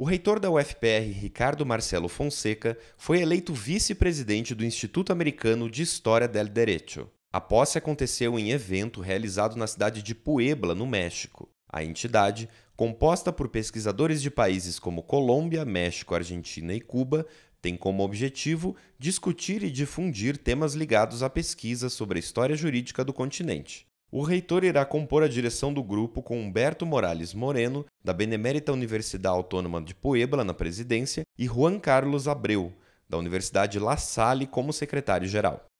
O reitor da UFPR, Ricardo Marcelo Fonseca, foi eleito vice-presidente do Instituto Americano de História del Derecho. A posse aconteceu em evento realizado na cidade de Puebla, no México. A entidade, composta por pesquisadores de países como Colômbia, México, Argentina e Cuba, tem como objetivo discutir e difundir temas ligados à pesquisa sobre a história jurídica do continente. O reitor irá compor a direção do grupo com Humberto Morales Moreno, da Benemérita Universidade Autônoma de Puebla, na presidência, e Juan Carlos Abreu, da Universidade La Salle, como secretário-geral.